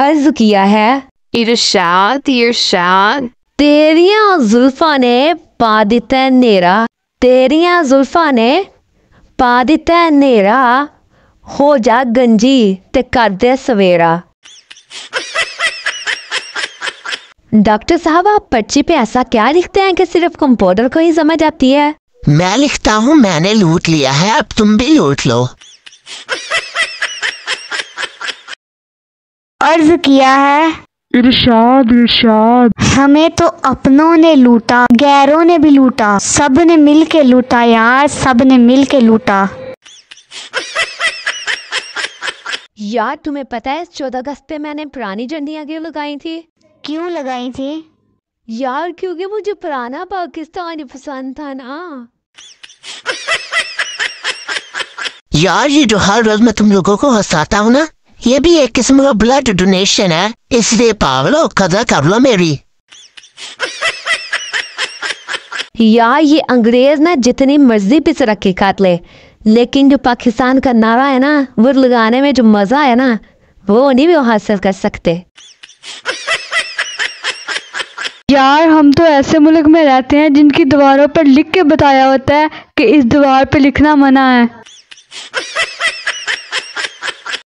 अर्ज किया है इरशाद इरशाद तेरिया जुल्फा ने पा दिता नेरा तेरिया जुल्फा ने पा दिता नेरा हो जा गंजी ते कर दे सवेरा डॉक्टर साहब आप पर्ची पे ऐसा क्या लिखते हैं कि सिर्फ कंपाउंडर को ही समझ आती है मैं लिखता हूँ मैंने लूट लिया है अब तुम भी लूट लो अर्ज किया है इरशाद इरशाद हमें तो अपनों ने लूटा गैरों ने भी लूटा सब ने मिल के लूटा यार सब ने मिल के लूटा यार तुम्हें पता है चौदह अगस्त पे मैंने पुरानी झंडिया क्यों लगाई थी क्यों लगाई थी यार क्योंकि मुझे पुराना पाकिस्तान पसंद था ना यार ये जो हर रोज मैं तुम लोगों को हंसाता हूँ ना ये भी एक किस्म का ब्लड डोनेशन है इसलिए पावलो कदर कर लो मेरी यार ये अंग्रेज ना जितनी मर्जी पिस रखे काट ले लेकिन जो पाकिस्तान का नारा है ना वो लगाने में जो मजा है ना वो नहीं वो हासिल कर सकते यार हम तो ऐसे मुल्क में रहते हैं जिनकी दीवारों पर लिख के बताया होता है कि इस दीवार पर लिखना मना है